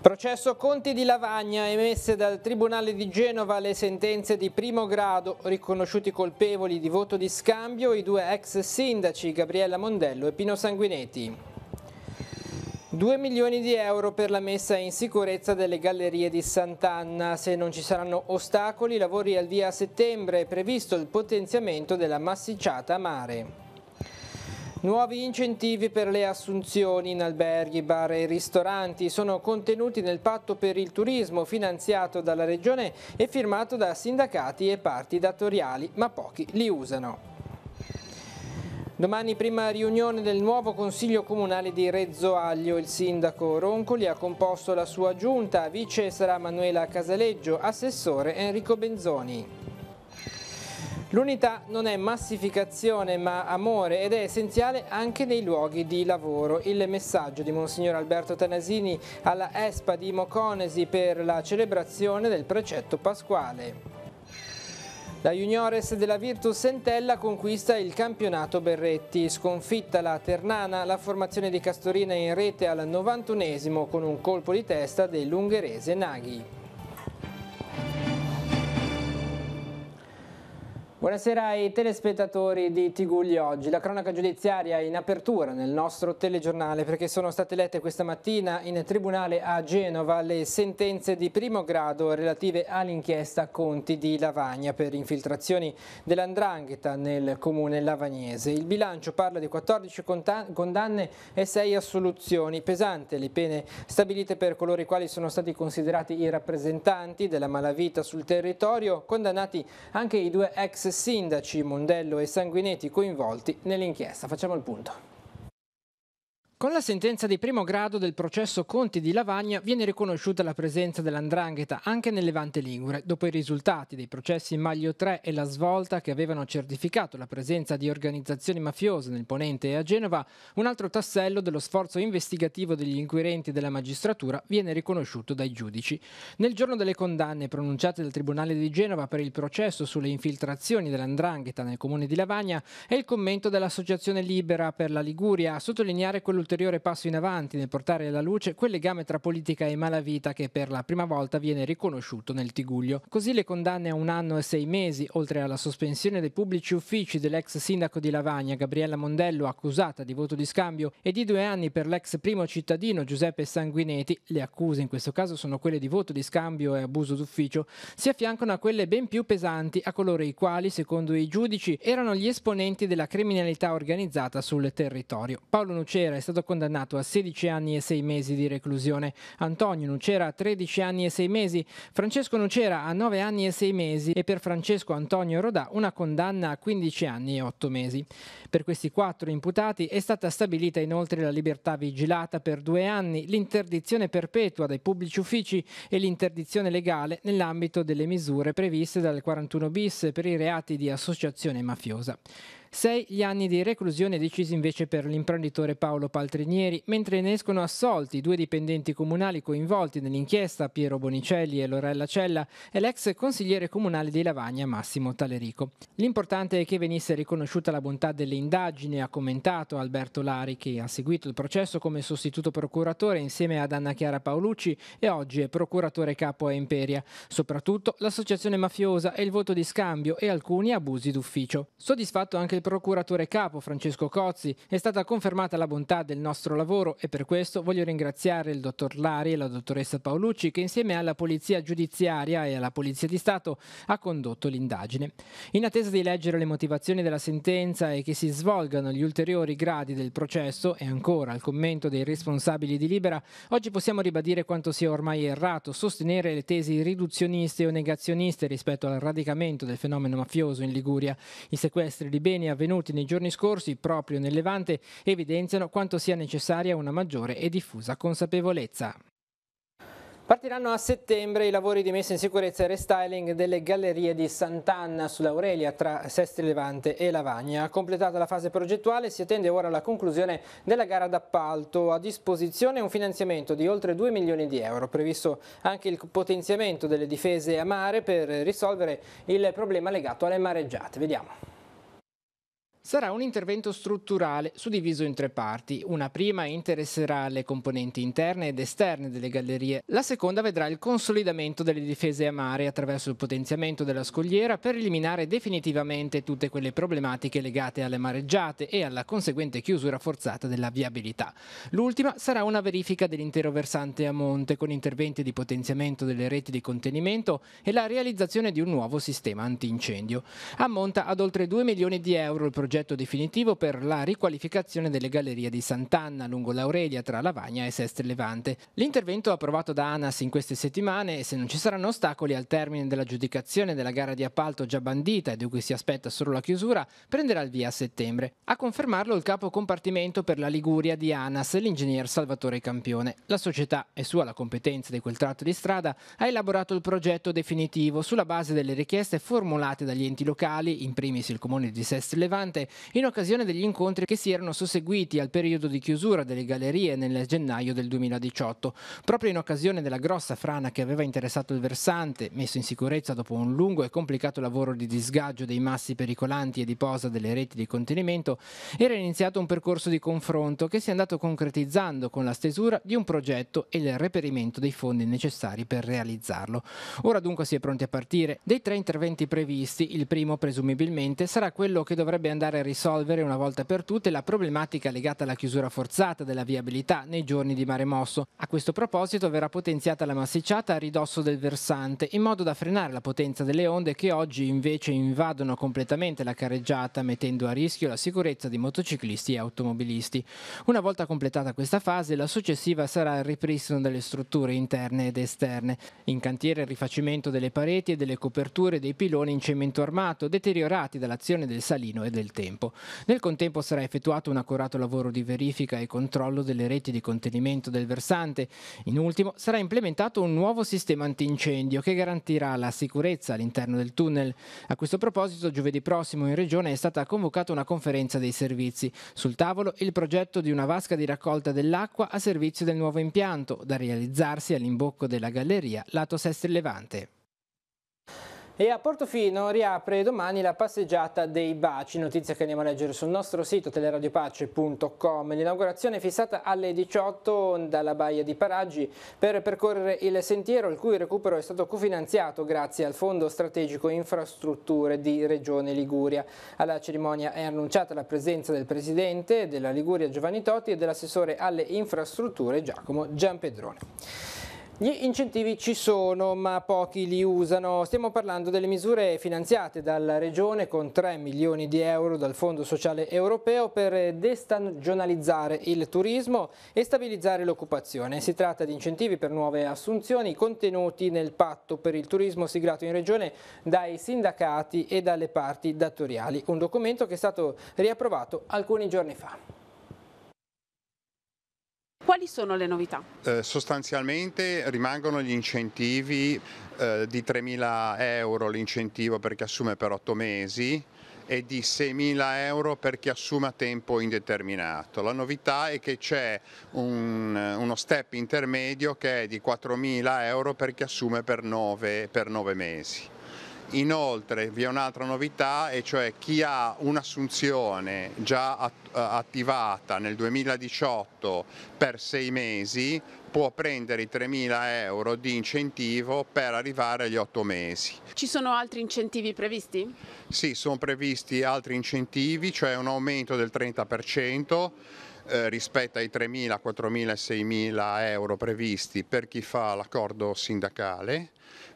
Processo Conti di Lavagna, emesse dal Tribunale di Genova le sentenze di primo grado, riconosciuti colpevoli di voto di scambio i due ex sindaci Gabriella Mondello e Pino Sanguinetti. 2 milioni di euro per la messa in sicurezza delle gallerie di Sant'Anna. Se non ci saranno ostacoli, lavori al via a settembre, è previsto il potenziamento della massicciata a mare. Nuovi incentivi per le assunzioni in alberghi, bar e ristoranti sono contenuti nel patto per il turismo finanziato dalla Regione e firmato da sindacati e parti datoriali, ma pochi li usano. Domani prima riunione del nuovo Consiglio Comunale di Rezzoaglio. Il sindaco Roncoli ha composto la sua giunta, vice sarà Manuela Casaleggio, assessore Enrico Benzoni. L'unità non è massificazione ma amore ed è essenziale anche nei luoghi di lavoro. Il messaggio di Monsignor Alberto Tanasini alla Espa di Moconesi per la celebrazione del precetto pasquale. La Juniores della Virtus Sentella conquista il campionato Berretti. Sconfitta la Ternana, la formazione di Castorina in rete al 91esimo con un colpo di testa dell'ungherese Naghi. Buonasera ai telespettatori di Tigugli Oggi. La cronaca giudiziaria è in apertura nel nostro telegiornale perché sono state lette questa mattina in tribunale a Genova le sentenze di primo grado relative all'inchiesta Conti di Lavagna per infiltrazioni dell'andrangheta nel comune lavagnese. Il bilancio parla di 14 condanne e 6 assoluzioni. Pesante le pene stabilite per coloro i quali sono stati considerati i rappresentanti della malavita sul territorio, condannati anche i due ex sindaci Mondello e Sanguinetti coinvolti nell'inchiesta. Facciamo il punto. Con la sentenza di primo grado del processo Conti di Lavagna viene riconosciuta la presenza dell'andrangheta anche nel Levante Ligure, dopo i risultati dei processi Maglio 3 e la svolta che avevano certificato la presenza di organizzazioni mafiose nel Ponente e a Genova, un altro tassello dello sforzo investigativo degli inquirenti della magistratura viene riconosciuto dai giudici. Nel giorno delle condanne pronunciate dal Tribunale di Genova per il processo sulle infiltrazioni dell'andrangheta nel comune di Lavagna è il commento dell'Associazione Libera per la Liguria a sottolineare quell'ultimo ulteriore passo in avanti nel portare alla luce quel legame tra politica e malavita che per la prima volta viene riconosciuto nel Tiguglio. Così le condanne a un anno e sei mesi, oltre alla sospensione dei pubblici uffici dell'ex sindaco di Lavagna, Gabriella Mondello, accusata di voto di scambio, e di due anni per l'ex primo cittadino Giuseppe Sanguinetti, le accuse in questo caso sono quelle di voto di scambio e abuso d'ufficio, si affiancano a quelle ben più pesanti a coloro i quali, secondo i giudici, erano gli esponenti della criminalità organizzata sul territorio. Paolo Nucera è stato stato condannato a 16 anni e 6 mesi di reclusione, Antonio Nucera a 13 anni e 6 mesi, Francesco Nucera a 9 anni e 6 mesi e per Francesco Antonio Rodà una condanna a 15 anni e 8 mesi. Per questi quattro imputati è stata stabilita inoltre la libertà vigilata per due anni, l'interdizione perpetua dai pubblici uffici e l'interdizione legale nell'ambito delle misure previste dal 41 bis per i reati di associazione mafiosa. Sei gli anni di reclusione decisi invece per l'imprenditore Paolo Paltrinieri, mentre ne escono assolti due dipendenti comunali coinvolti nell'inchiesta, Piero Bonicelli e Lorella Cella, e l'ex consigliere comunale di Lavagna Massimo Talerico. L'importante è che venisse riconosciuta la bontà delle indagini, ha commentato Alberto Lari, che ha seguito il processo come sostituto procuratore insieme ad Anna Chiara Paolucci e oggi è procuratore capo a Imperia. Soprattutto l'associazione mafiosa e il voto di scambio e alcuni abusi d'ufficio. Soddisfatto anche il del procuratore capo Francesco Cozzi è stata confermata la bontà del nostro lavoro e per questo voglio ringraziare il dottor Lari e la dottoressa Paolucci che insieme alla Polizia Giudiziaria e alla Polizia di Stato ha condotto l'indagine. In attesa di leggere le motivazioni della sentenza e che si svolgano gli ulteriori gradi del processo e ancora il commento dei responsabili di Libera, oggi possiamo ribadire quanto sia ormai errato sostenere le tesi riduzioniste o negazioniste rispetto al radicamento del fenomeno mafioso in Liguria. I sequestri di beni avvenuti nei giorni scorsi proprio nel Levante evidenziano quanto sia necessaria una maggiore e diffusa consapevolezza. Partiranno a settembre i lavori di messa in sicurezza e restyling delle gallerie di Sant'Anna sull'Aurelia tra Sestri Levante e Lavagna. Completata la fase progettuale si attende ora la conclusione della gara d'appalto. A disposizione un finanziamento di oltre 2 milioni di euro, previsto anche il potenziamento delle difese a mare per risolvere il problema legato alle mareggiate. Vediamo. Sarà un intervento strutturale suddiviso in tre parti. Una prima interesserà le componenti interne ed esterne delle gallerie. La seconda vedrà il consolidamento delle difese a mare attraverso il potenziamento della scogliera per eliminare definitivamente tutte quelle problematiche legate alle mareggiate e alla conseguente chiusura forzata della viabilità. L'ultima sarà una verifica dell'intero versante a monte con interventi di potenziamento delle reti di contenimento e la realizzazione di un nuovo sistema antincendio. Ammonta ad oltre 2 milioni di euro il progetto progetto definitivo per la riqualificazione delle gallerie di Sant'Anna lungo l'Aurelia tra Lavagna e Sestre Levante. L'intervento approvato da ANAS in queste settimane e se non ci saranno ostacoli al termine dell'aggiudicazione della gara di appalto già bandita e di cui si aspetta solo la chiusura, prenderà il via a settembre. A confermarlo il capo compartimento per la Liguria di ANAS, l'ingegner Salvatore Campione. La società, e sua la competenza di quel tratto di strada, ha elaborato il progetto definitivo sulla base delle richieste formulate dagli enti locali, in primis il comune di Sestri Levante, in occasione degli incontri che si erano susseguiti al periodo di chiusura delle gallerie nel gennaio del 2018. Proprio in occasione della grossa frana che aveva interessato il versante, messo in sicurezza dopo un lungo e complicato lavoro di disgaggio dei massi pericolanti e di posa delle reti di contenimento, era iniziato un percorso di confronto che si è andato concretizzando con la stesura di un progetto e il reperimento dei fondi necessari per realizzarlo. Ora dunque si è pronti a partire. Dei tre interventi previsti, il primo presumibilmente sarà quello che dovrebbe andare risolvere una volta per tutte la problematica legata alla chiusura forzata della viabilità nei giorni di mare mosso. A questo proposito verrà potenziata la massicciata a ridosso del versante in modo da frenare la potenza delle onde che oggi invece invadono completamente la carreggiata mettendo a rischio la sicurezza di motociclisti e automobilisti. Una volta completata questa fase la successiva sarà il ripristino delle strutture interne ed esterne. In cantiere il rifacimento delle pareti e delle coperture dei piloni in cemento armato deteriorati dall'azione del salino e del tempo tempo. Nel contempo sarà effettuato un accurato lavoro di verifica e controllo delle reti di contenimento del versante. In ultimo sarà implementato un nuovo sistema antincendio che garantirà la sicurezza all'interno del tunnel. A questo proposito giovedì prossimo in Regione è stata convocata una conferenza dei servizi. Sul tavolo il progetto di una vasca di raccolta dell'acqua a servizio del nuovo impianto, da realizzarsi all'imbocco della galleria lato Sestri Levante. E a Portofino riapre domani la passeggiata dei baci, notizia che andiamo a leggere sul nostro sito teleradiopace.com. L'inaugurazione è fissata alle 18 dalla Baia di Paraggi per percorrere il sentiero, il cui recupero è stato cofinanziato grazie al Fondo Strategico Infrastrutture di Regione Liguria. Alla cerimonia è annunciata la presenza del Presidente della Liguria Giovanni Totti e dell'assessore alle infrastrutture Giacomo Giampedrone. Gli incentivi ci sono ma pochi li usano. Stiamo parlando delle misure finanziate dalla Regione con 3 milioni di euro dal Fondo Sociale Europeo per destagionalizzare il turismo e stabilizzare l'occupazione. Si tratta di incentivi per nuove assunzioni contenuti nel patto per il turismo siglato in Regione dai sindacati e dalle parti datoriali. Un documento che è stato riapprovato alcuni giorni fa. Quali sono le novità? Eh, sostanzialmente rimangono gli incentivi eh, di 3.000 euro l'incentivo per chi assume per 8 mesi e di 6.000 euro per chi assume a tempo indeterminato. La novità è che c'è un, uno step intermedio che è di 4.000 euro per chi assume per 9, per 9 mesi. Inoltre vi è un'altra novità e cioè chi ha un'assunzione già eh, attivata nel 2018 per sei mesi può prendere i 3.000 euro di incentivo per arrivare agli otto mesi. Ci sono altri incentivi previsti? Sì, sono previsti altri incentivi, cioè un aumento del 30% rispetto ai 3.000, 4.000 e 6.000 euro previsti per chi fa l'accordo sindacale,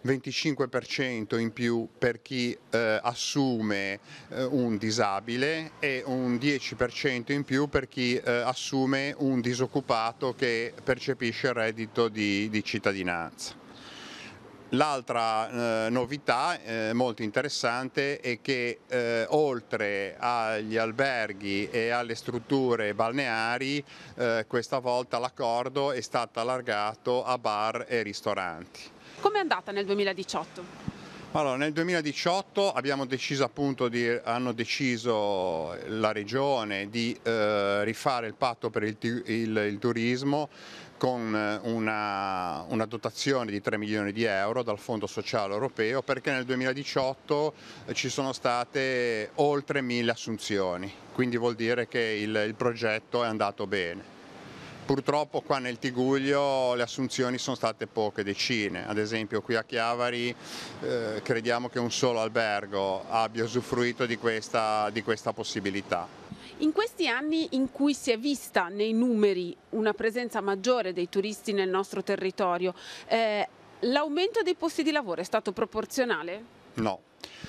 25% in più per chi eh, assume eh, un disabile e un 10% in più per chi eh, assume un disoccupato che percepisce il reddito di, di cittadinanza. L'altra eh, novità eh, molto interessante è che eh, oltre agli alberghi e alle strutture balneari eh, questa volta l'accordo è stato allargato a bar e ristoranti. Come è andata nel 2018? Allora, nel 2018 abbiamo deciso appunto di, hanno deciso la regione di eh, rifare il patto per il, il, il turismo con eh, una, una, dotazione di 3 milioni di euro dal Fondo Sociale Europeo perché nel 2018 eh, ci sono state oltre 1000 assunzioni, quindi vuol dire che il, il progetto è andato bene. Purtroppo qua nel Tiguglio le assunzioni sono state poche, decine, ad esempio qui a Chiavari eh, crediamo che un solo albergo abbia usufruito di questa, di questa possibilità. In questi anni in cui si è vista nei numeri una presenza maggiore dei turisti nel nostro territorio, eh, l'aumento dei posti di lavoro è stato proporzionale? No,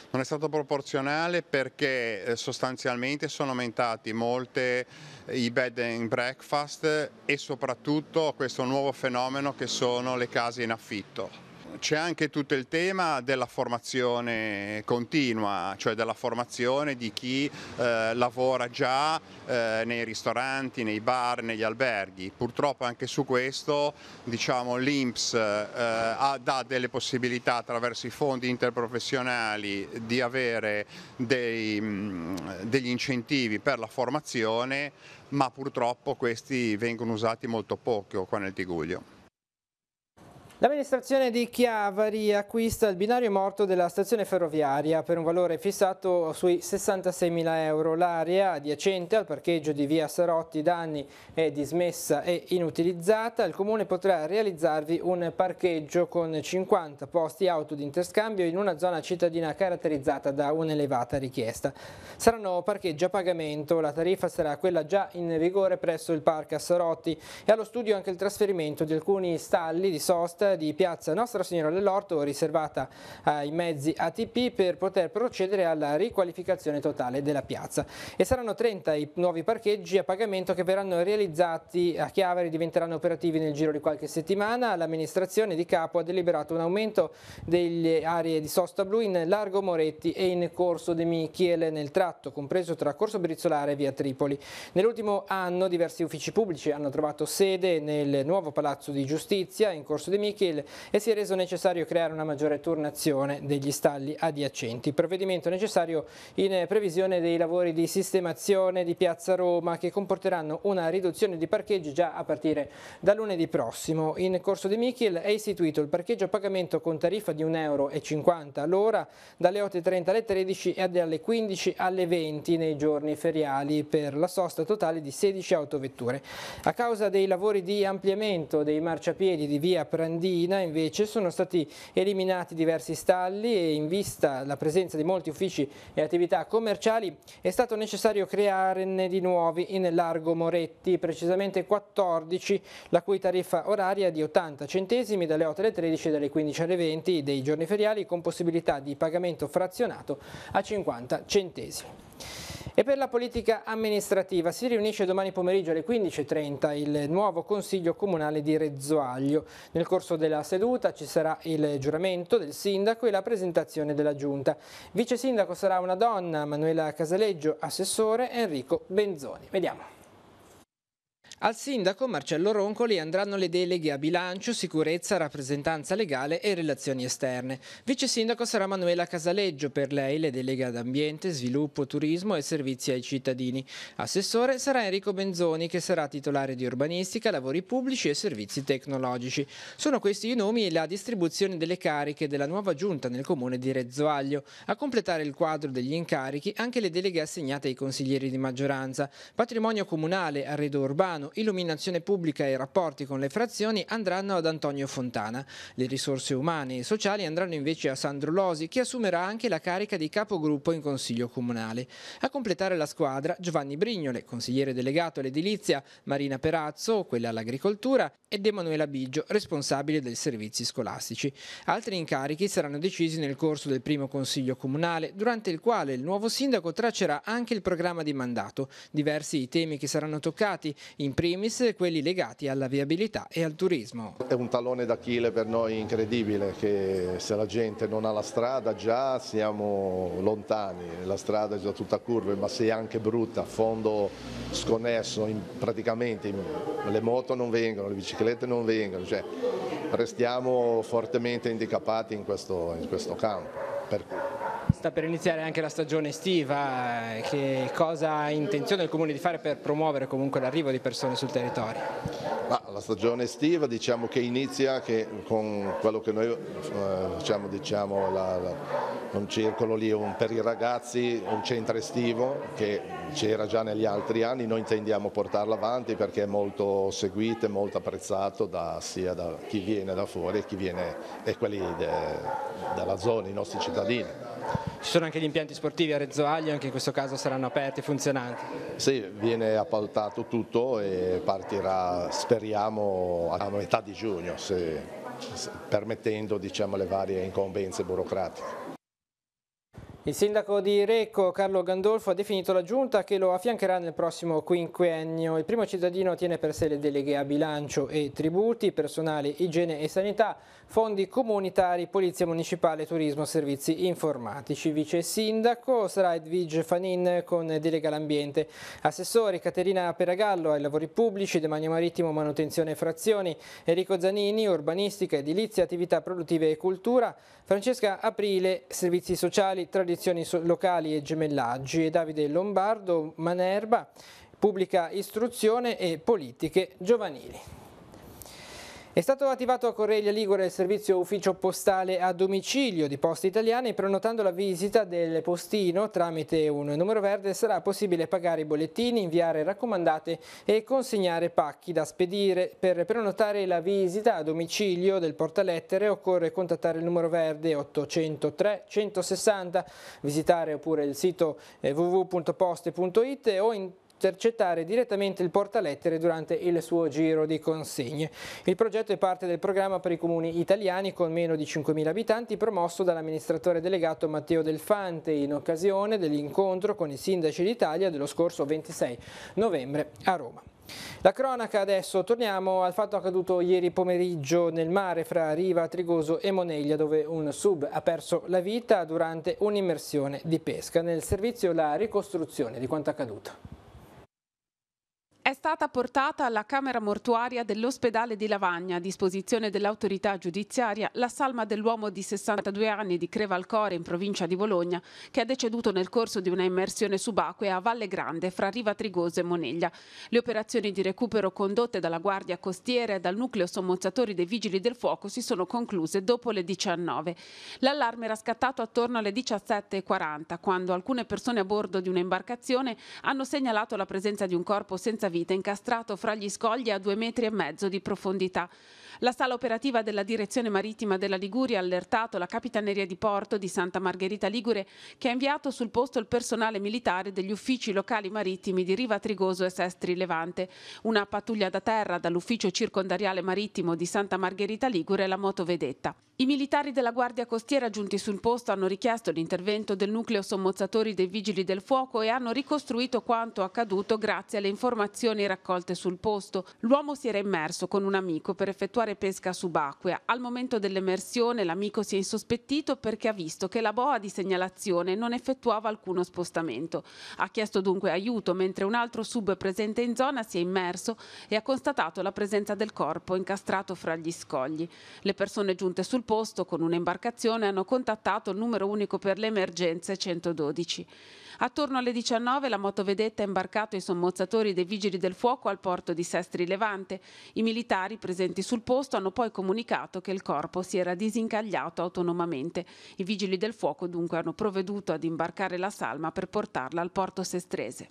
non è stato proporzionale perché eh, sostanzialmente sono aumentati molte eh, i bed and breakfast e soprattutto questo nuovo fenomeno che sono le case in affitto. C'è anche tutto il tema della formazione continua, cioè della formazione di chi eh, lavora già eh, nei ristoranti, nei bar, negli alberghi. Purtroppo anche su questo diciamo, l'Inps eh, dà delle possibilità attraverso i fondi interprofessionali di avere dei, mm, degli incentivi per la formazione, ma purtroppo questi vengono usati molto poco qua nel Tiguglio. L'amministrazione di Chiavari acquista il binario morto della stazione ferroviaria per un valore fissato sui 66.000 euro. L'area adiacente al parcheggio di via Sarotti da anni è dismessa e inutilizzata. Il comune potrà realizzarvi un parcheggio con 50 posti auto di interscambio in una zona cittadina caratterizzata da un'elevata richiesta. Saranno parcheggi a pagamento, la tariffa sarà quella già in vigore presso il parco a Sarotti e allo studio anche il trasferimento di alcuni stalli di sosta di piazza Nostra Signora dell'Orto riservata ai eh, mezzi ATP per poter procedere alla riqualificazione totale della piazza. E saranno 30 i nuovi parcheggi a pagamento che verranno realizzati a Chiavari, diventeranno operativi nel giro di qualche settimana. L'amministrazione di Capo ha deliberato un aumento delle aree di sosta blu in Largo Moretti e in Corso De Michiele nel tratto compreso tra Corso Brizzolare e Via Tripoli. Nell'ultimo anno diversi uffici pubblici hanno trovato sede nel nuovo Palazzo di Giustizia in Corso De Michiele Michele e si è reso necessario creare una maggiore turnazione degli stalli adiacenti. Provvedimento necessario in previsione dei lavori di sistemazione di Piazza Roma che comporteranno una riduzione di parcheggi già a partire da lunedì prossimo. In corso di Michel è istituito il parcheggio a pagamento con tariffa di 1,50 euro all'ora dalle 8.30 alle 13 e dalle 15 alle 20 nei giorni feriali per la sosta totale di 16 autovetture. A causa dei lavori di ampliamento dei marciapiedi di via Prandini Udina invece sono stati eliminati diversi stalli e in vista la presenza di molti uffici e attività commerciali è stato necessario crearne di nuovi in Largo Moretti, precisamente 14, la cui tariffa oraria è di 80 centesimi dalle 8 alle 13 e dalle 15 alle 20 dei giorni feriali con possibilità di pagamento frazionato a 50 centesimi. E per la politica amministrativa si riunisce domani pomeriggio alle 15.30 il nuovo Consiglio Comunale di Rezzoaglio. Nel corso della seduta ci sarà il giuramento del sindaco e la presentazione della giunta. Vice sindaco sarà una donna, Manuela Casaleggio, assessore Enrico Benzoni. Vediamo. Al sindaco Marcello Roncoli andranno le deleghe a bilancio, sicurezza, rappresentanza legale e relazioni esterne. Vice sindaco sarà Manuela Casaleggio, per lei le deleghe ad ambiente, sviluppo, turismo e servizi ai cittadini. Assessore sarà Enrico Benzoni che sarà titolare di urbanistica, lavori pubblici e servizi tecnologici. Sono questi i nomi e la distribuzione delle cariche della nuova giunta nel comune di Rezzoaglio. A completare il quadro degli incarichi anche le deleghe assegnate ai consiglieri di maggioranza, patrimonio comunale, arredo urbano, piano illuminazione pubblica e rapporti con le frazioni andranno ad Antonio Fontana. Le risorse umane e sociali andranno invece a Sandro Losi, che assumerà anche la carica di capogruppo in Consiglio Comunale. A completare la squadra Giovanni Brignole, consigliere delegato all'edilizia, Marina Perazzo, quella all'agricoltura, ed Emanuela Biggio, responsabile dei servizi scolastici. Altri incarichi saranno decisi nel corso del primo Consiglio Comunale, durante il quale il nuovo sindaco traccerà anche il programma di mandato. Diversi i temi che saranno toccati, in primis quelli legati alla viabilità e al turismo. È un tallone d'Achille per noi incredibile che se la gente non ha la strada già siamo lontani, la strada è già tutta curva ma se è anche brutta, a fondo sconnesso, in, praticamente le moto non vengono, le biciclette non vengono, cioè, restiamo fortemente handicappati in questo, in questo campo. Per, sta per iniziare anche la stagione estiva, eh, che cosa ha intenzione il Comune di fare per promuovere comunque l'arrivo di persone sul territorio? Ma la stagione estiva diciamo che inizia che con quello che noi facciamo, eh, diciamo, la, la, un circolo lì un, per i ragazzi, un centro estivo che c'era già negli altri anni, noi intendiamo portarlo avanti perché è molto seguito e molto apprezzato da, sia da chi viene da fuori e chi viene e quelli de, della zona, i nostri cittadini. Ci sono anche gli impianti sportivi a Rezzoaglio, anche in questo caso saranno aperti e funzionanti. Sì, viene appaltato tutto e partirà, speriamo, a metà di giugno, se, se, permettendo diciamo, le varie incombenze burocratiche. Il sindaco di Recco, Carlo Gandolfo, ha definito la giunta che lo affiancherà nel prossimo quinquennio. Il primo cittadino tiene per sé le deleghe a bilancio e tributi, personale, igiene e sanità, fondi comunitari, polizia municipale, turismo, servizi informatici. Vice sindaco sarà Edvige Fanin con delega all'ambiente. Assessori Caterina Peragallo ai lavori pubblici, demanio marittimo, manutenzione e frazioni, Enrico Zanini, urbanistica, edilizia, attività produttive e cultura, Francesca Aprile, servizi sociali, tradizionali Edizioni Locali e Gemellaggi e Davide Lombardo Manerba, Pubblica Istruzione e Politiche Giovanili. È stato attivato a Correglia Ligure il servizio ufficio postale a domicilio di Poste Italiane e prenotando la visita del postino tramite un numero verde sarà possibile pagare i bollettini, inviare raccomandate e consegnare pacchi da spedire. Per prenotare la visita a domicilio del portalettere occorre contattare il numero verde 803 160, visitare oppure il sito eh, www.poste.it o in intercettare direttamente il portalettere durante il suo giro di consegne. Il progetto è parte del programma per i comuni italiani con meno di 5.000 abitanti promosso dall'amministratore delegato Matteo Delfante in occasione dell'incontro con i sindaci d'Italia dello scorso 26 novembre a Roma. La cronaca adesso, torniamo al fatto accaduto ieri pomeriggio nel mare fra Riva, Trigoso e Moneglia dove un sub ha perso la vita durante un'immersione di pesca. Nel servizio la ricostruzione di quanto accaduto è stata portata alla camera mortuaria dell'ospedale di Lavagna, a disposizione dell'autorità giudiziaria, la salma dell'uomo di 62 anni di Crevalcore in provincia di Bologna, che è deceduto nel corso di una immersione subacquea a Valle Grande fra Riva Trigoso e Moneglia. Le operazioni di recupero condotte dalla Guardia Costiera e dal nucleo sommozzatori dei Vigili del Fuoco si sono concluse dopo le 19. L'allarme era scattato attorno alle 17.40, quando alcune persone a bordo di un'imbarcazione hanno segnalato la presenza di un corpo senza vita vita, incastrato fra gli scogli a due metri e mezzo di profondità. La sala operativa della Direzione Marittima della Liguria ha allertato la Capitaneria di Porto di Santa Margherita Ligure che ha inviato sul posto il personale militare degli uffici locali marittimi di Riva Trigoso e Sestri Levante. Una pattuglia da terra dall'ufficio circondariale marittimo di Santa Margherita Ligure e la motovedetta. I militari della Guardia Costiera giunti sul posto hanno richiesto l'intervento del nucleo sommozzatori dei Vigili del Fuoco e hanno ricostruito quanto accaduto grazie alle informazioni informazioni raccolte sul posto, l'uomo si era immerso con un amico per effettuare pesca subacquea. Al momento dell'emersione l'amico si è insospettito perché ha visto che la boa di segnalazione non effettuava alcuno spostamento. Ha chiesto dunque aiuto mentre un altro sub presente in zona si è immerso e ha constatato la presenza del corpo incastrato fra gli scogli. Le persone giunte sul posto con un'imbarcazione hanno contattato il numero unico per le emergenze 112. Attorno alle 19 la motovedetta ha imbarcato i sommozzatori dei Vigili del Fuoco al porto di Sestri Levante. I militari presenti sul posto hanno poi comunicato che il corpo si era disincagliato autonomamente. I Vigili del Fuoco dunque hanno provveduto ad imbarcare la salma per portarla al porto sestrese.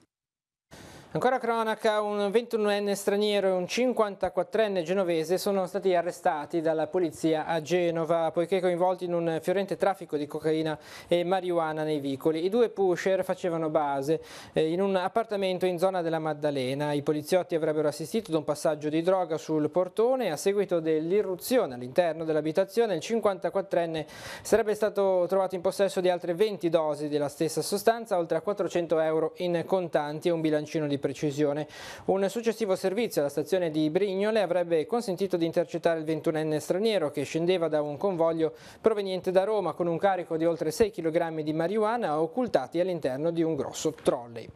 Ancora cronaca, un 21enne straniero e un 54enne genovese sono stati arrestati dalla polizia a Genova poiché coinvolti in un fiorente traffico di cocaina e marijuana nei vicoli. I due pusher facevano base eh, in un appartamento in zona della Maddalena. I poliziotti avrebbero assistito ad un passaggio di droga sul portone e a seguito dell'irruzione all'interno dell'abitazione il 54enne sarebbe stato trovato in possesso di altre 20 dosi della stessa sostanza, oltre a 400 euro in contanti e un bilancino di precisione. Un successivo servizio alla stazione di Brignole avrebbe consentito di intercettare il 21enne straniero che scendeva da un convoglio proveniente da Roma con un carico di oltre 6 kg di marijuana occultati all'interno di un grosso trolley.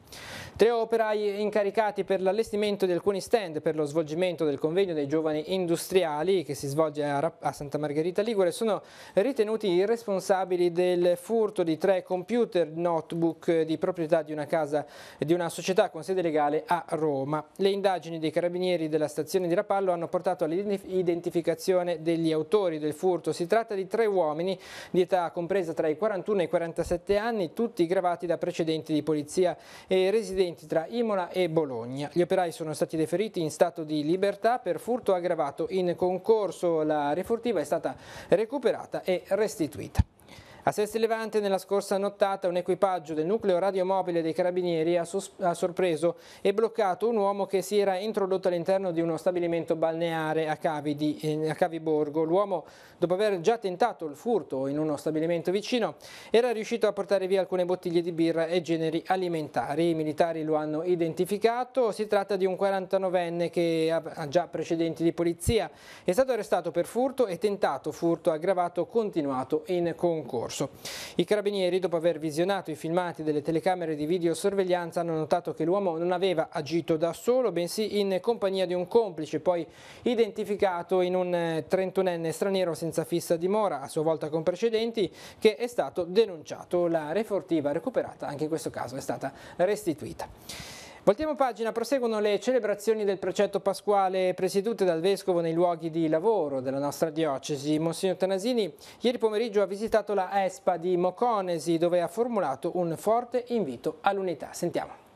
Tre operai incaricati per l'allestimento di alcuni stand per lo svolgimento del convegno dei giovani industriali che si svolge a Santa Margherita Ligure sono ritenuti responsabili del furto di tre computer notebook di proprietà di una, casa, di una società con sede legale legale a Roma. Le indagini dei carabinieri della stazione di Rapallo hanno portato all'identificazione degli autori del furto. Si tratta di tre uomini di età compresa tra i 41 e i 47 anni, tutti gravati da precedenti di polizia e residenti tra Imola e Bologna. Gli operai sono stati deferiti in stato di libertà per furto aggravato in concorso. La refurtiva è stata recuperata e restituita. A Sesti Levante nella scorsa nottata un equipaggio del nucleo radiomobile dei carabinieri ha, ha, sorpreso e bloccato un uomo che si era introdotto all'interno di uno stabilimento balneare a, Cavi di, a Caviborgo. L'uomo, dopo aver già tentato il furto in uno stabilimento vicino, era riuscito a portare via alcune bottiglie di birra e generi alimentari. I militari lo hanno identificato, si tratta di un 49enne che ha già precedenti di polizia, è stato arrestato per furto e tentato furto aggravato continuato in concorso scorso. I carabinieri, dopo aver visionato i filmati delle telecamere di videosorveglianza, hanno notato che l'uomo non aveva agito da solo, bensì in compagnia di un complice, poi identificato in un eh, trentunenne straniero senza fissa dimora, a sua volta con precedenti, che è stato denunciato. La refortiva recuperata anche in questo caso è stata restituita. Voltiamo pagina, proseguono le celebrazioni del precetto pasquale presiedute dal Vescovo nei luoghi di lavoro della nostra diocesi. Monsignor Tanasini ieri pomeriggio ha visitato la ESPA di Moconesi dove ha formulato un forte invito all'unità. Sentiamo.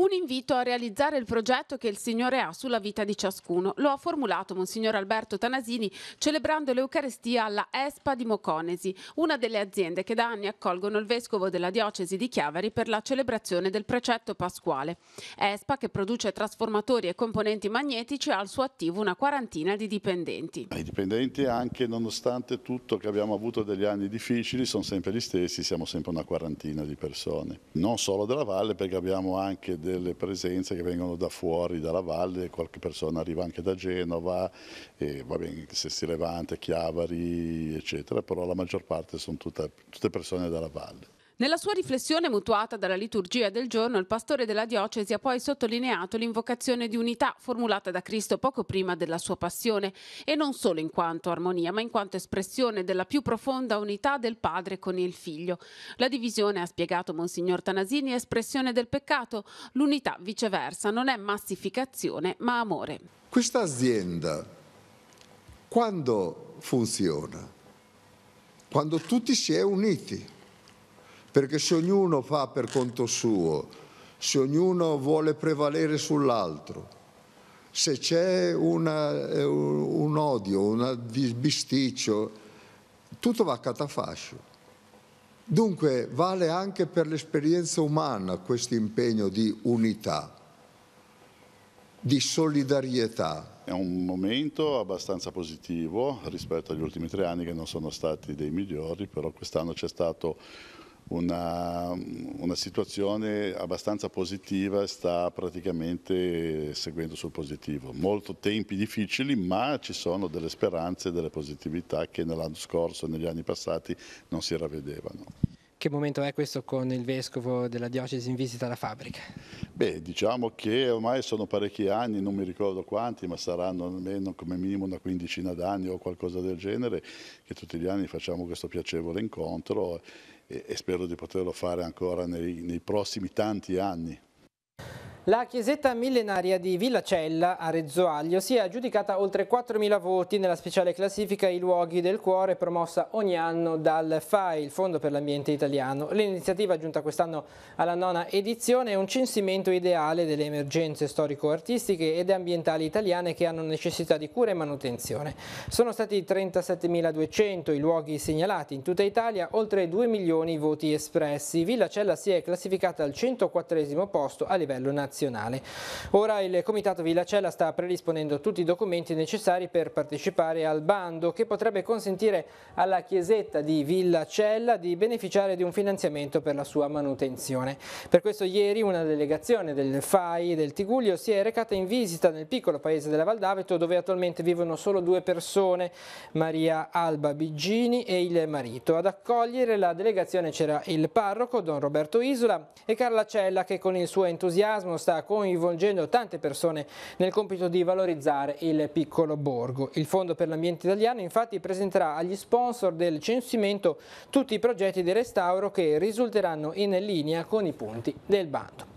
Un invito a realizzare il progetto che il Signore ha sulla vita di ciascuno. Lo ha formulato Monsignor Alberto Tanasini celebrando l'Eucarestia alla ESPA di Moconesi, una delle aziende che da anni accolgono il Vescovo della Diocesi di Chiavari per la celebrazione del precetto pasquale. ESPA, che produce trasformatori e componenti magnetici, ha al suo attivo una quarantina di dipendenti. I dipendenti anche nonostante tutto che abbiamo avuto degli anni difficili sono sempre gli stessi, siamo sempre una quarantina di persone. Non solo della Valle perché abbiamo anche delle presenze che vengono da fuori, dalla valle, qualche persona arriva anche da Genova, e, va bene, Sesti Levante, Chiavari, eccetera, però la maggior parte sono tutta, tutte persone dalla valle. Nella sua riflessione mutuata dalla liturgia del giorno, il pastore della diocesi ha poi sottolineato l'invocazione di unità formulata da Cristo poco prima della sua passione, e non solo in quanto armonia, ma in quanto espressione della più profonda unità del Padre con il Figlio. La divisione, ha spiegato Monsignor Tanasini, è espressione del peccato, l'unità viceversa non è massificazione, ma amore. Questa azienda, quando funziona? Quando tutti si è uniti perché se ognuno fa per conto suo, se ognuno vuole prevalere sull'altro, se c'è una, eh, un odio, un bisticcio, tutto va a catafascio. Dunque vale anche per l'esperienza umana questo impegno di unità, di solidarietà. È un momento abbastanza positivo rispetto agli ultimi tre anni che non sono stati dei migliori, però quest'anno c'è stato una, una, situazione abbastanza positiva e sta praticamente seguendo sul positivo. Molto tempi difficili ma ci sono delle speranze, delle positività che nell'anno scorso e negli anni passati non si ravvedevano. Che momento è questo con il Vescovo della Diocesi in visita alla fabbrica? Beh, diciamo che ormai sono parecchi anni, non mi ricordo quanti, ma saranno almeno come minimo una quindicina d'anni o qualcosa del genere, che tutti gli anni facciamo questo piacevole incontro e, spero di poterlo fare ancora nei, nei prossimi tanti anni. La chiesetta millenaria di Villacella, a Rezzoaglio, si è aggiudicata oltre 4.000 voti nella speciale classifica I luoghi del cuore promossa ogni anno dal FAI, il Fondo per l'Ambiente Italiano. L'iniziativa giunta quest'anno alla nona edizione è un censimento ideale delle emergenze storico-artistiche ed ambientali italiane che hanno necessità di cura e manutenzione. Sono stati 37.200 i luoghi segnalati in tutta Italia, oltre 2 milioni i voti espressi. Villacella si è classificata al 104 posto a livello nazionale nazionale. Ora il Comitato Villacella sta predisponendo tutti i documenti necessari per partecipare al bando che potrebbe consentire alla chiesetta di Villacella di beneficiare di un finanziamento per la sua manutenzione. Per questo ieri una delegazione del FAI del Tiguglio si è recata in visita nel piccolo paese della Valdaveto dove attualmente vivono solo due persone, Maria Alba Biggini e il marito. Ad accogliere la delegazione c'era il parroco Don Roberto Isola e Carla Cella che con il suo entusiasmo sta coinvolgendo tante persone nel compito di valorizzare il piccolo borgo. Il Fondo per l'Ambiente Italiano infatti presenterà agli sponsor del censimento tutti i progetti di restauro che risulteranno in linea con i punti del bando.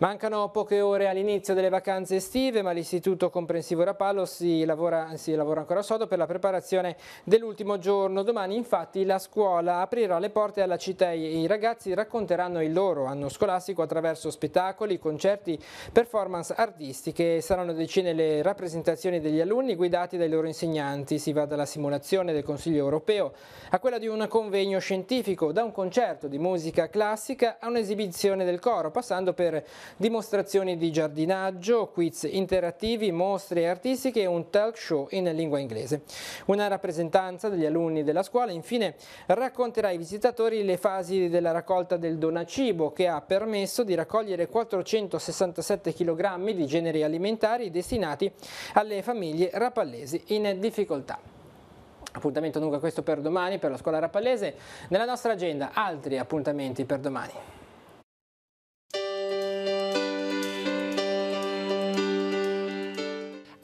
Mancano poche ore all'inizio delle vacanze estive, ma l'Istituto Comprensivo Rapallo si lavora, si lavora ancora sodo per la preparazione dell'ultimo giorno. Domani infatti la scuola aprirà le porte alla città e i ragazzi racconteranno il loro anno scolastico attraverso spettacoli, concerti, performance artistiche. Saranno decine le rappresentazioni degli alunni guidati dai loro insegnanti. Si va dalla simulazione del Consiglio europeo a quella di un convegno scientifico, da un concerto di musica classica a un'esibizione del coro, passando per dimostrazioni di giardinaggio, quiz interattivi, mostre artistiche e un talk show in lingua inglese. Una rappresentanza degli alunni della scuola infine racconterà ai visitatori le fasi della raccolta del donacibo che ha permesso di raccogliere 467 kg di generi alimentari destinati alle famiglie rapallesi in difficoltà. Appuntamento dunque questo per domani per la scuola rapallese. Nella nostra agenda altri appuntamenti per domani.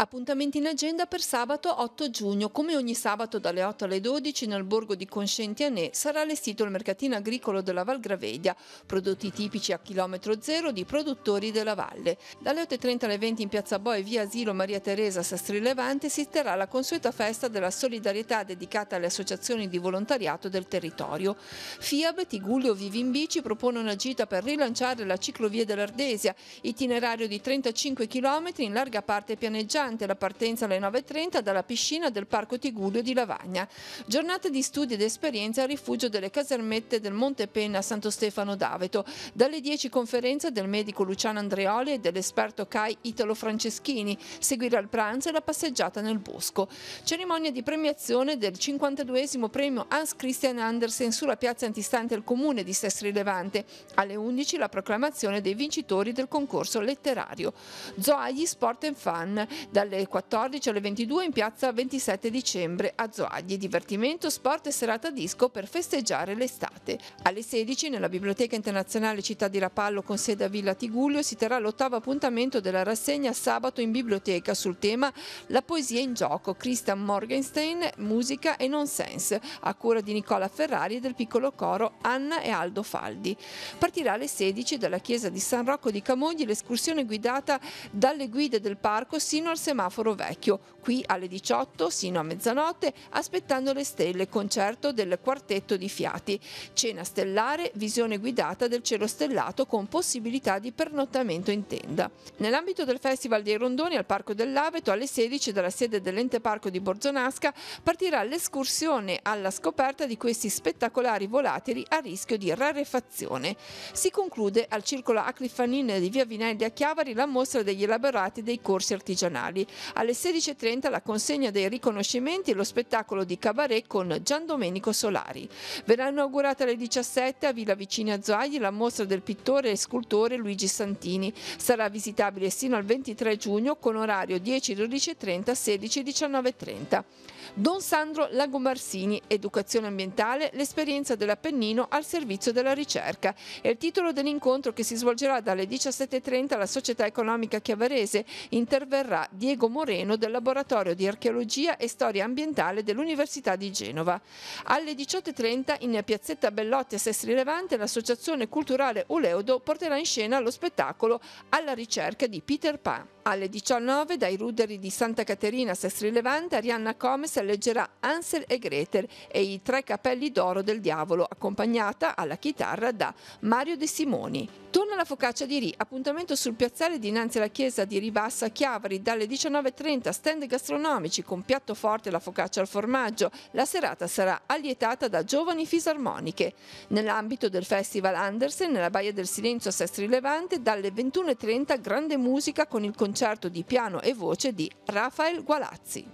Appuntamenti in agenda per sabato 8 giugno. Come ogni sabato dalle 8 alle 12 nel borgo di Conscienti sarà allestito il mercatino agricolo della Val Gravedia, prodotti tipici a chilometro zero di produttori della valle. Dalle 8.30 alle 20 in piazza Boe via Asilo Maria Teresa Sastri Levante si terrà la consueta festa della solidarietà dedicata alle associazioni di volontariato del territorio. FIAB, Tigullio Vivi in Bici propone una gita per rilanciare la ciclovia dell'Ardesia, itinerario di 35 km in larga parte pianeggiante durante la partenza alle 9.30 dalla piscina del Parco Tigullio di Lavagna. Giornata di studi ed esperienza al rifugio delle casermette del Monte Penna a Santo Stefano d'Aveto. Dalle 10 conferenza del medico Luciano Andreoli e dell'esperto CAI Italo Franceschini. Seguirà il pranzo e la passeggiata nel bosco. Cerimonia di premiazione del 52 premio Hans Christian Andersen sulla piazza antistante al comune di Sestri Levante. Alle 11 la proclamazione dei vincitori del concorso letterario. Zoagli Sport and Fan. Dalle dalle 14 alle 22 in piazza 27 dicembre a Zoagli. Divertimento, sport e serata disco per festeggiare l'estate. Alle 16 nella Biblioteca Internazionale Città di Rapallo con sede a Villa Tigullio si terrà l'ottavo appuntamento della rassegna Sabato in Biblioteca sul tema La poesia in gioco, Christian Morgenstein, musica e nonsense, a cura di Nicola Ferrari e del piccolo coro Anna e Aldo Faldi. Partirà alle 16 dalla chiesa di San Rocco di Camogli l'escursione guidata dalle guide del parco sino al semaforo vecchio, qui alle 18 sino a mezzanotte, aspettando le stelle, concerto del quartetto di fiati, cena stellare, visione guidata del cielo stellato con possibilità di pernottamento in tenda. Nell'ambito del Festival dei Rondoni al Parco dell'Aveto alle 16 dalla sede dell'ente parco di Borzonasca partirà l'escursione alla scoperta di questi spettacolari volatili a rischio di rarefazione. Si conclude al circolo Aclifanin di via Vinelli a Chiavari la mostra degli elaborati dei corsi artigianali teatrali. Alle 16.30 la consegna dei riconoscimenti e lo spettacolo di cabaret con Giandomenico Solari. Verrà inaugurata alle 17 a Villa Vicina Zoagli la mostra del pittore e scultore Luigi Santini. Sarà visitabile sino al 23 giugno con orario 10, 12.30, 16 e 19.30. Don Sandro Lagomarsini, Educazione ambientale, l'esperienza dell'Appennino al servizio della ricerca. È il titolo dell'incontro che si svolgerà dalle 17.30 alla Società Economica Chiavarese. Interverrà Diego Moreno del Laboratorio di Archeologia e Storia Ambientale dell'Università di Genova. Alle 18.30 in piazzetta Bellotti a Sestri Levante l'Associazione Culturale Uleudo porterà in scena lo spettacolo Alla ricerca di Peter Pan. Alle 19 dai ruderi di Santa Caterina Sestri Levante Arianna Comes leggerà Ansel e Gretel e i tre capelli d'oro del diavolo accompagnata alla chitarra da Mario De Simoni. Torna la focaccia di Ri, appuntamento sul piazzale dinanzi alla chiesa di Ribassa Chiavari dalle 19.30, stand gastronomici con piatto forte la focaccia al formaggio. La serata sarà allietata da giovani fisarmoniche. Nell'ambito del Festival Andersen, nella Baia del Silenzio a Sestri Levante, dalle 21.30 grande musica con il concerto di piano e voce di Rafael Gualazzi.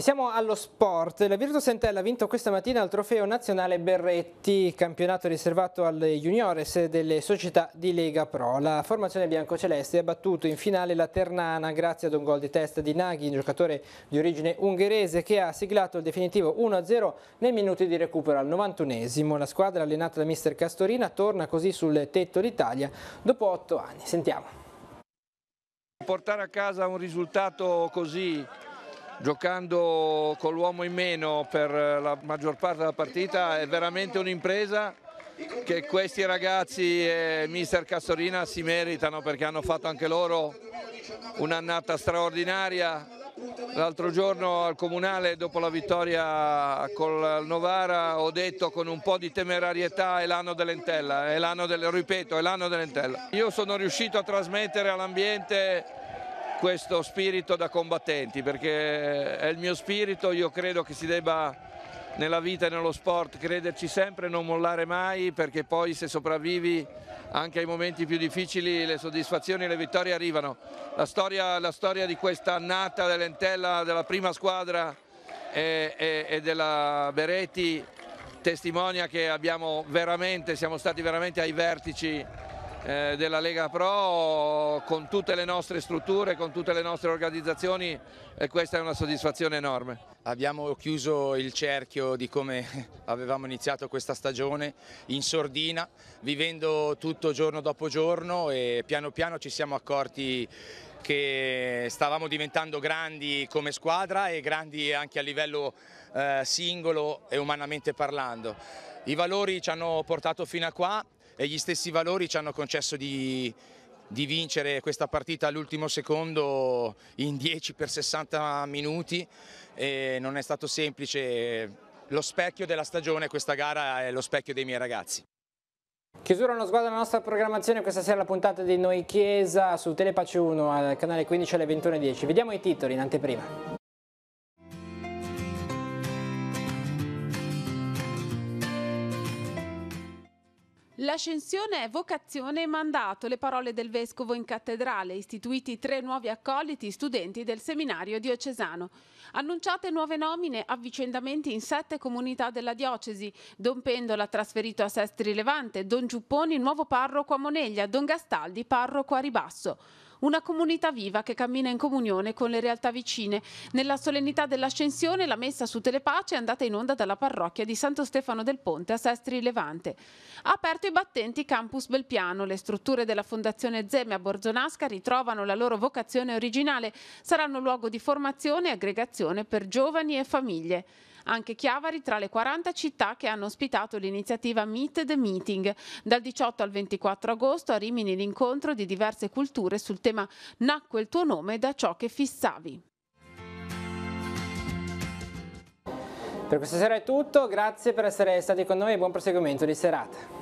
E siamo allo sport. La Virtus Entella ha vinto questa mattina il trofeo nazionale Berretti, campionato riservato alle juniores delle società di Lega Pro. La formazione biancoceleste ha battuto in finale la Ternana grazie ad un gol di testa di Naghi, un giocatore di origine ungherese che ha siglato il definitivo 1-0 nei minuti di recupero al 91esimo. La squadra allenata da mister Castorina torna così sul tetto d'Italia dopo otto anni. Sentiamo. Portare a casa un risultato così giocando con l'uomo in meno per la maggior parte della partita è veramente un'impresa che questi ragazzi e mister Castorina si meritano perché hanno fatto anche loro un'annata straordinaria l'altro giorno al comunale dopo la vittoria col Novara ho detto con un po' di temerarietà è l'anno dell'entella, ripeto è l'anno dell'entella io sono riuscito a trasmettere all'ambiente questo spirito da combattenti perché è il mio spirito, io credo che si debba nella vita e nello sport crederci sempre, non mollare mai perché poi se sopravvivi anche ai momenti più difficili le soddisfazioni e le vittorie arrivano. La storia, la storia di questa annata dell'Entella, della prima squadra e, e, e della Beretti testimonia che abbiamo veramente, siamo stati veramente ai vertici eh, della Lega Pro con tutte le nostre strutture, con tutte le nostre organizzazioni e eh, questa è una soddisfazione enorme. Abbiamo chiuso il cerchio di come avevamo iniziato questa stagione in sordina, vivendo tutto giorno dopo giorno e piano piano ci siamo accorti che stavamo diventando grandi come squadra e grandi anche a livello eh, singolo e umanamente parlando. I valori ci hanno portato fino a qua e gli stessi valori ci hanno concesso di, di vincere questa partita all'ultimo secondo in 10 per 60 minuti e non è stato semplice. Lo specchio della stagione questa gara è lo specchio dei miei ragazzi. Chiusura uno sguardo alla nostra programmazione, questa sera la puntata di Noi Chiesa su Telepace 1 al canale 15 alle 21.10. Vediamo i titoli in anteprima. L'ascensione è vocazione e mandato, le parole del Vescovo in cattedrale, istituiti tre nuovi accoliti, studenti del seminario diocesano. Annunciate nuove nomine, avvicendamenti in sette comunità della diocesi. Don Pendola trasferito a Sestri Levante, Don Giupponi nuovo parroco a Moneglia, Don Gastaldi parroco a Ribasso una comunità viva che cammina in comunione con le realtà vicine. Nella solennità dell'ascensione la messa su Telepace è andata in onda dalla parrocchia di Santo Stefano del Ponte a Sestri Levante. Ha aperto i battenti Campus Belpiano, le strutture della Fondazione Zeme a Borzonasca ritrovano la loro vocazione originale, saranno luogo di formazione e aggregazione formazione per giovani e famiglie. Anche Chiavari tra le 40 città che hanno ospitato l'iniziativa Meet the Meeting. Dal 18 al 24 agosto a Rimini l'incontro di diverse culture sul tema Nacque il tuo nome da ciò che fissavi. Per questa sera è tutto, grazie per essere stati con noi e buon proseguimento di serata.